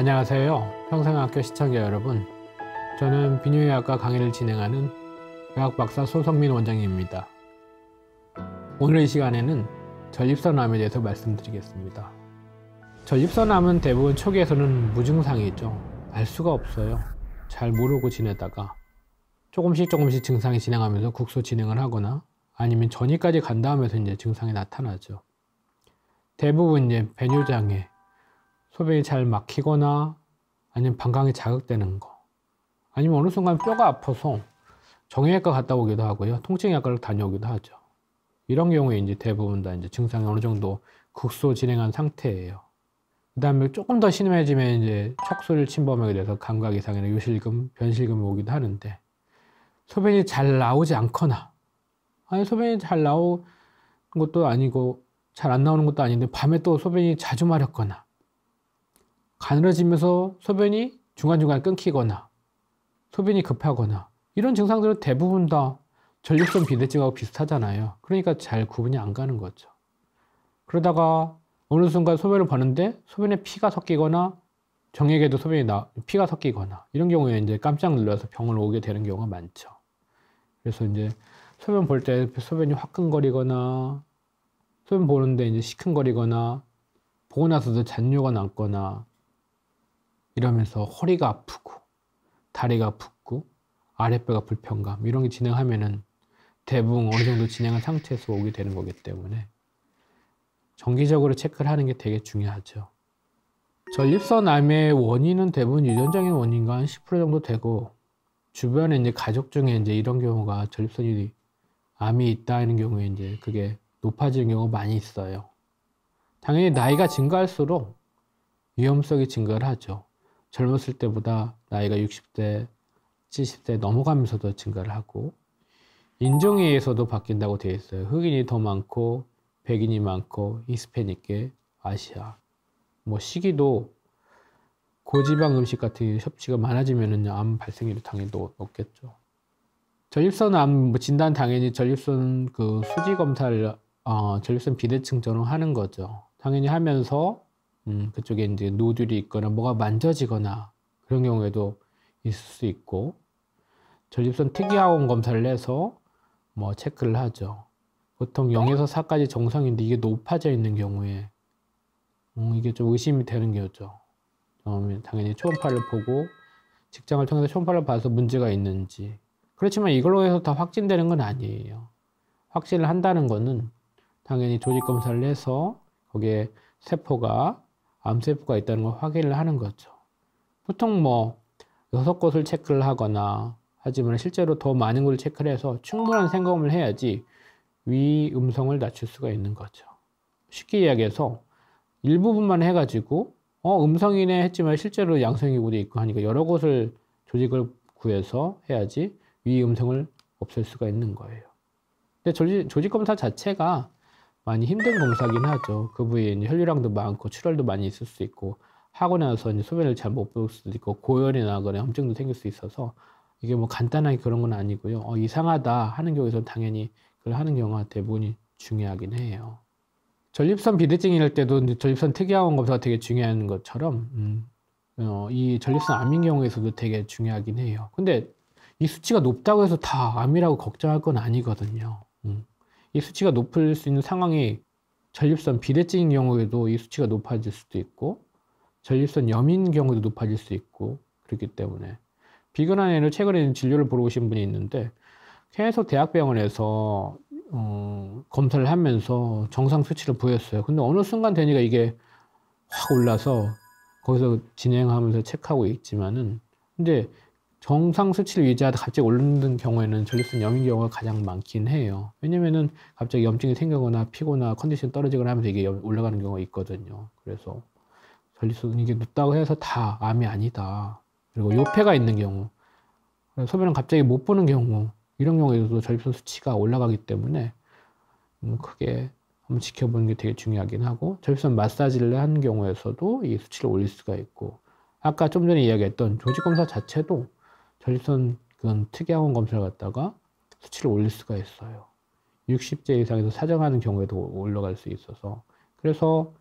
안녕하세요. 평생학교 시청자 여러분. 저는 비뇨의학과 강의를 진행하는 의학박사 소성민 원장입니다. 오늘 이 시간에는 전립선암에 대해서 말씀드리겠습니다. 전립선암은 대부분 초기에서는 무증상이죠. 알 수가 없어요. 잘 모르고 지내다가 조금씩 조금씩 증상이 진행하면서 국소 진행을 하거나 아니면 전이까지 간 다음에서 이제 증상이 나타나죠. 대부분 이제 배뇨장애, 소변이 잘 막히거나 아니면 방광이 자극되는 거 아니면 어느 순간 뼈가 아파서 정형외과 갔다 오기도 하고요. 통증의학과를 다녀오기도 하죠. 이런 경우에 이제 대부분 다 이제 증상이 어느 정도 극소 진행한 상태예요. 그 다음에 조금 더 심해지면 이제 척수를 침범하게 돼서 감각 이상이나 요실금, 변실금이 오기도 하는데 소변이 잘 나오지 않거나 아니 소변이 잘 나오는 것도 아니고 잘 안 나오는 것도 아닌데 밤에 또 소변이 자주 마렵거나 가늘어지면서 소변이 중간중간 끊기거나 소변이 급하거나 이런 증상들은 대부분 다 전립선 비대증하고 비슷하잖아요. 그러니까 잘 구분이 안 가는 거죠. 그러다가 어느 순간 소변을 보는데 소변에 피가 섞이거나 정액에도 소변이 나, 피가 섞이거나 이런 경우에 이제 깜짝 놀라서 병을 오게 되는 경우가 많죠. 그래서 이제 소변 볼 때 소변이 화끈거리거나 소변 보는데 이제 시큰거리거나 보고 나서도 잔뇨가 남거나 이러면서 허리가 아프고 다리가 붓고 아랫배가 불편감 이런 게 진행하면은 대부분 어느 정도 진행한 상태에서 오게 되는 거기 때문에 정기적으로 체크를 하는 게 되게 중요하죠. 전립선암의 원인은 대부분 유전적인 원인과 한 10% 정도 되고 주변에 이제 가족 중에 이제 이런 경우가 전립선이 암이 있다 하는 경우에 이제 그게 높아지는 경우가 많이 있어요. 당연히 나이가 증가할수록 위험성이 증가를 하죠. 젊었을 때보다 나이가 60대, 70대 넘어가면서도 증가를 하고 인종에 의해서도 바뀐다고 되어 있어요. 흑인이 더 많고 백인이 많고 히스패닉계, 아시아. 뭐 시기도 고지방 음식 같은 섭취가 많아지면은요 암 발생률이 당연히 높겠죠. 전립선 암 뭐 진단 당연히 전립선 그 수지 검사를 어, 전립선 비대칭 전후 하는 거죠. 당연히 하면서 음, 그쪽에 이제 노들이 있거나 뭐가 만져지거나 그런 경우에도 있을 수 있고 전립선 특이항원 검사를 해서 뭐 체크를 하죠. 보통 0에서 4까지 정상인데 이게 높아져 있는 경우에 음, 이게 좀 의심이 되는 거죠. 당연히 초음파를 보고 직장을 통해서 초음파를 봐서 문제가 있는지 그렇지만 이걸로 해서 다 확진되는 건 아니에요. 확진을 한다는 거는 당연히 조직 검사를 해서 거기에 세포가 암세포가 있다는 걸 확인을 하는 거죠. 보통 뭐 여섯 곳을 체크를 하거나 하지만 실제로 더 많은 곳 체크를 해서 충분한 생검을 해야지 위 음성을 낮출 수가 있는 거죠. 쉽게 이야기해서 일부분만 해가지고 어 음성이네 했지만 실제로 양성이고도 있고 하니까 여러 곳을 조직을 구해서 해야지 위 음성을 없앨 수가 있는 거예요. 근데 조직, 조직 검사 자체가 많이 힘든 검사긴 하죠. 그 부위에 혈류량도 많고 출혈도 많이 있을 수 있고 하고 나서 이제 소변을 잘 못 볼 수도 있고 고열이 나거나 염증도 생길 수 있어서 이게 뭐 간단하게 그런 건 아니고요. 어, 이상하다 하는 경우에선 당연히 그걸 하는 경우가 대부분이 중요하긴 해요. 전립선 비대증일 때도 전립선 특이항원 검사가 되게 중요한 것처럼 음, 어, 이 전립선 암인 경우에서도 되게 중요하긴 해요. 근데 이 수치가 높다고 해서 다 암이라고 걱정할 건 아니거든요. 이 수치가 높을 수 있는 상황이 전립선 비대증인 경우에도 이 수치가 높아질 수도 있고 전립선 염인 경우도 높아질 수 있고 그렇기 때문에 비근한 애는 최근에 진료를 보러 오신 분이 있는데 계속 대학병원에서 어, 검사를 하면서 정상 수치를 보였어요. 근데 어느 순간 되니까 이게 확 올라서 거기서 진행하면서 체크하고 있지만은 근데 정상 수치를 유지하다 갑자기 오르는 경우에는 전립선 염인 경우가 가장 많긴 해요. 왜냐면은 갑자기 염증이 생기거나 피거나 컨디션 떨어지거나 하면서 이게 올라가는 경우가 있거든요. 그래서 전립선 이게 높다고 해서 다 암이 아니다. 그리고 요폐가 있는 경우, 소변을 갑자기 못 보는 경우 이런 경우에도 전립선 수치가 올라가기 때문에 음, 크게 한번 지켜보는 게 되게 중요하긴 하고 전립선 마사지를 한 경우에서도 이 수치를 올릴 수가 있고 아까 좀 전에 이야기했던 조직 검사 자체도 전립선 그건 특이항원 검사를 갖다가 수치를 올릴 수가 있어요. 6 0제 이상에서 사정하는 경우에도 올라갈 수 있어서 그래서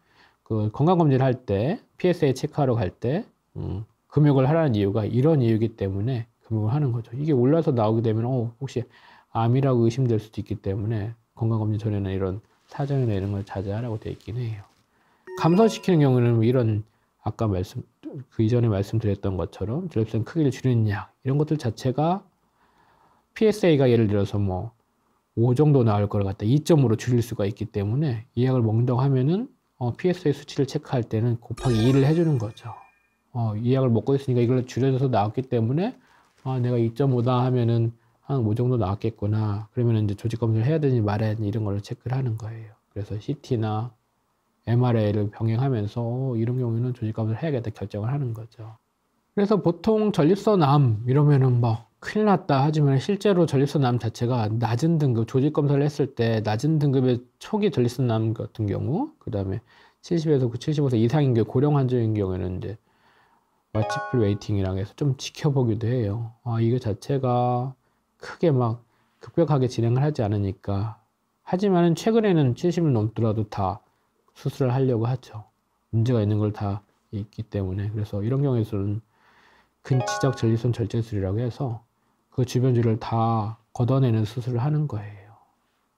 그 건강검진을 할때 PSA 체크하러 갈 때 음, 금욕을 하라는 이유가 이런 이유이기 때문에 금욕을 하는 거죠. 이게 올라서 나오게 되면 어, 혹시 암이라고 의심될 수도 있기 때문에 건강검진 전에는 이런 사정이나 이런 걸 자제하라고 되어 있긴 해요. 감소시키는 경우는 뭐 이런 아까 말씀 그 이전에 말씀드렸던 것처럼 전립선 크기를 줄였는약 이런 것들 자체가 PSA가 예를 들어서 뭐 5 정도 나올 걸 갖다 2.5로 줄일 수가 있기 때문에 이 약을 먹는다고 하면은 어, PSA 수치를 체크할 때는 곱하기 2를 해주는 거죠. 어, 이 약을 먹고 있으니까 이걸 줄여줘서 나왔기 때문에 아, 내가 2.5다 하면은 한 5 정도 나왔겠구나. 그러면 이제 조직 검사를 해야 되니 말아야 되니 이런 걸로 체크를 하는 거예요. 그래서 CT나 MRA를 병행하면서 어, 이런 경우에는 조직값을 해야겠다 결정을 하는 거죠. 그래서 보통 전립선암 이러면은 막 큰일 났다 하지만 실제로 전립선암 자체가 낮은 등급 조직 검사를 했을 때 낮은 등급의 초기 전립선암 같은 경우 그다음에 70에서 75세 이상인 게 고령 환자인 경우에는 이제 마치플 웨이팅이라고 해서 좀 지켜보기도 해요. 아 이거 자체가 크게 막 급격하게 진행을 하지 않으니까 하지만 최근에는 70을 넘더라도 다 수술을 하려고 하죠. 문제가 있는 걸 다 있기 때문에 그래서 이런 경우에서는 근치적 전립선 절제술이라고 해서 그 주변주를 다 걷어내는 수술을 하는 거예요.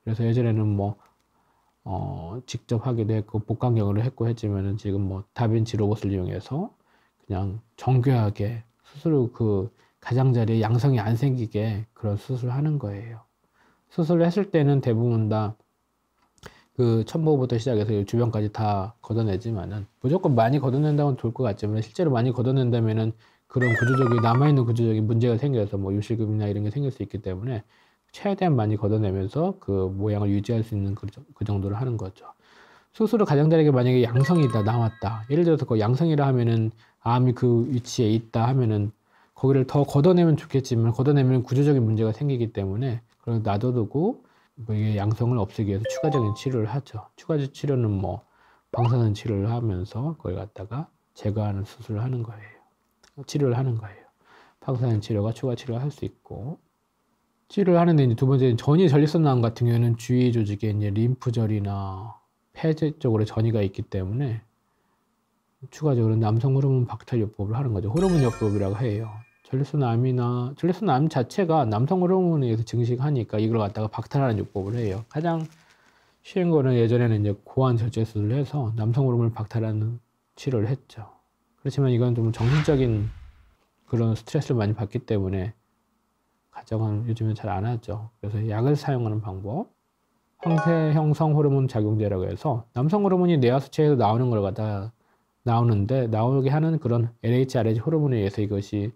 그래서 예전에는 뭐 어, 직접 하기도 했고 복강경으로 했고 했지만은 지금 뭐 다빈치 로봇을 이용해서 그냥 정교하게 스스로 그 가장자리에 양성이 안 생기게 그런 수술을 하는 거예요. 수술을 했을 때는 대부분 다그 천보부터 시작해서 주변까지 다 걷어내지만은 무조건 많이 걷어낸다면 좋을 것 같지만 실제로 많이 걷어낸다면은 그런 구조적인 남아있는 구조적인 문제가 생겨서 뭐 유실금이나 이런 게 생길 수 있기 때문에 최대한 많이 걷어내면서 그 모양을 유지할 수 있는 그, 그 정도를 하는 거죠. 스스로 가장자리에 만약에 양성이다 나왔다 예를 들어서 그 양성이라 하면은 암이 그 위치에 있다 하면은 거기를 더 걷어내면 좋겠지만 걷어내면 구조적인 문제가 생기기 때문에 그걸 놔둬두고 그러니까 이게 양성을 없애기 위해서 추가적인 치료를 하죠. 추가적 치료는 뭐 방사선 치료를 하면서 그걸 갖다가 제거하는 수술을 하는 거예요. 치료를 하는 거예요. 방사선 치료가 추가 치료를 할 수 있고 치료를 하는데 이제 두 번째는 전이 전립선 나 같은 경우에는 주위 조직에 이제 림프절이나 폐제 쪽으로 전이가 있기 때문에 추가적으로 남성 호르몬 박탈 요법을 하는 거죠. 호르몬 요법이라고 해요. 전립선암이나 전립선암 자체가 남성 호르몬에 의해서 증식하니까 이걸 갖다가 박탈하는 요법을 해요. 가장 쉬운 거는 예전에는 이제 고환 절제술을 해서 남성 호르몬을 박탈하는 치료를 했죠. 그렇지만 이건 좀 정신적인 그런 스트레스를 많이 받기 때문에 가정은 요즘에 잘안 하죠. 그래서 약을 사용하는 방법. 황태 형성 호르몬 작용제라고 해서 남성 호르몬이 내화수체에서 나오는 걸 갖다 나오는데 나오게 하는 그런 LH, RH 호르몬에 의해서 이것이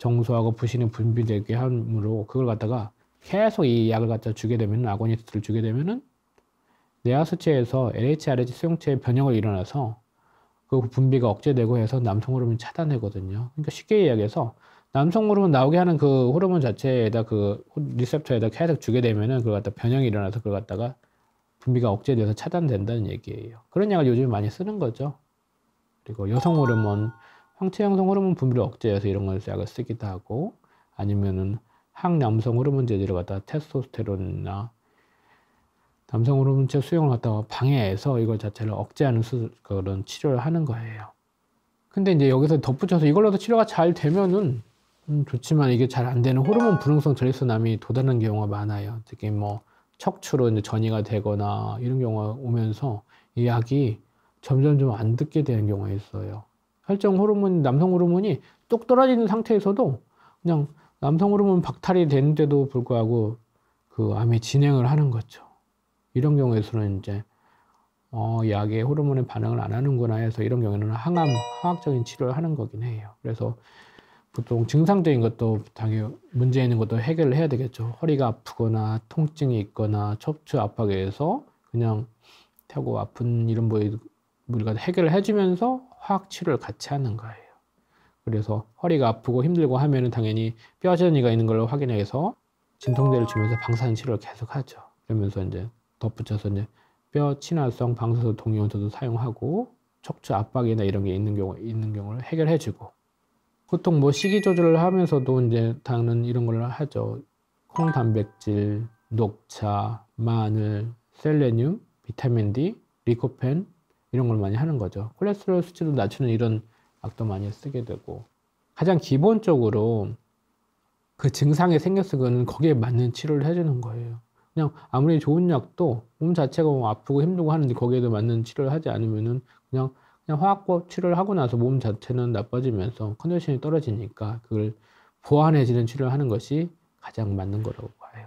정수하고 부신이 분비되게 함으로 그걸 갖다가 계속 이 약을 갖다 주게 되면 아고니스트를 주게 되면은 내하수체에서 LHRH 수용체의 변형을 일어나서 그 분비가 억제되고 해서 남성 호르몬 차단되거든요. 그러니까 쉽게 이야기해서 남성 호르몬 나오게 하는 그 호르몬 자체에다 그 리셉터에다 계속 주게 되면은 그걸 갖다 변형이 일어나서 그걸 갖다가 분비가 억제돼서 차단된다는 얘기예요. 그런 약을 요즘 많이 쓰는 거죠. 그리고 여성 호르몬 항체 형성 호르몬 분비를 억제해서 이런 걸 약을 쓰기도 하고 아니면은 항남성 호르몬 제제를 갖다가 테스토스테론이나 남성 호르몬체 수용을 갖다가 방해해서 이걸 자체를 억제하는 수술, 그런 치료를 하는 거예요. 근데 이제 여기서 덧붙여서 이걸로도 치료가 잘 되면은 음, 좋지만 이게 잘 안 되는 호르몬 불응성 전립선암이 도달하는 경우가 많아요. 특히 뭐 척추로 이제 전이가 되거나 이런 경우가 오면서 이 약이 점점 좀 안 듣게 되는 경우가 있어요. 혈정 호르몬, 남성 호르몬이 뚝 떨어지는 상태에서도 그냥 남성 호르몬 박탈이 되는데도 불구하고 그 암의 진행을 하는 거죠. 이런 경우에서는 이제 어, 약의 호르몬의 반응을 안 하는구나 해서 이런 경우에는 항암, 화학적인 치료를 하는 거긴 해요. 그래서 보통 증상적인 것도 당연히 문제 있는 것도 해결을 해야 되겠죠. 허리가 아프거나 통증이 있거나 척추 압박에 의해서 그냥 태고 아픈 이런 부위가 해결을 해주면서 화학 치료를 같이 하는 거예요. 그래서 허리가 아프고 힘들고 하면은 당연히 뼈 전이가 있는 걸 확인해서 진통제를 주면서 방사선 치료를 계속하죠. 그러면서 이제 덧붙여서 이제 뼈 친화성 방사선 동위원소도 사용하고 척추 압박이나 이런 게 있는 경우 있는 경우를 해결해주고 보통 뭐 식이 조절을 하면서도 이제 당은 이런 걸 하죠. 콩 단백질, 녹차, 마늘, 셀레늄, 비타민 D, 리코펜, 이런 걸 많이 하는 거죠. 콜레스테롤 수치를 낮추는 이런 약도 많이 쓰게 되고 가장 기본적으로 그 증상이 생겼을 거는 거기에 맞는 치료를 해주는 거예요. 그냥 아무리 좋은 약도 몸 자체가 뭐 아프고 힘들고 하는데 거기에도 맞는 치료를 하지 않으면은 그냥 그냥 화학법 치료를 하고 나서 몸 자체는 나빠지면서 컨디션이 떨어지니까 그걸 보완해지는 치료를 하는 것이 가장 맞는 거라고 봐요.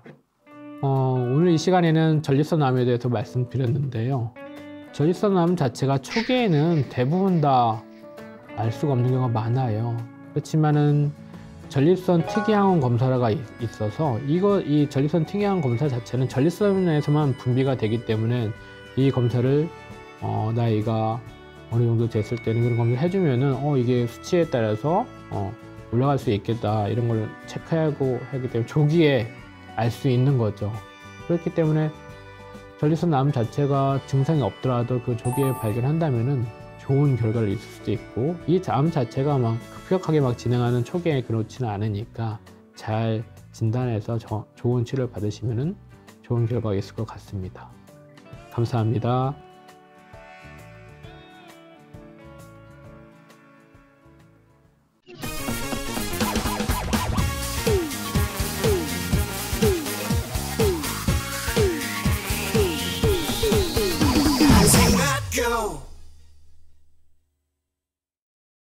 어, 오늘 이 시간에는 전립선 암에 대해서 말씀드렸는데요. 전립선암 자체가 초기에는 대부분 다 알 수가 없는 경우가 많아요. 그렇지만은 전립선 특이항원 검사가 있어서 이거 이 전립선 특이항원 검사 자체는 전립선에서만 분비가 되기 때문에 이 검사를 어, 나이가 어느 정도 됐을 때는 그런 검사를 해주면은 어 이게 수치에 따라서 어, 올라갈 수 있겠다 이런 걸 체크하고 하기 때문에 조기에 알 수 있는 거죠. 그렇기 때문에 전립선암 자체가 증상이 없더라도 그 조기에 발견한다면은 좋은 결과를 있을 수도 있고 이 암 자체가 막 급격하게 막 진행하는 초기에 그렇지는 않으니까 잘 진단해서 저, 좋은 치료를 받으시면은 좋은 결과가 있을 것 같습니다. 감사합니다.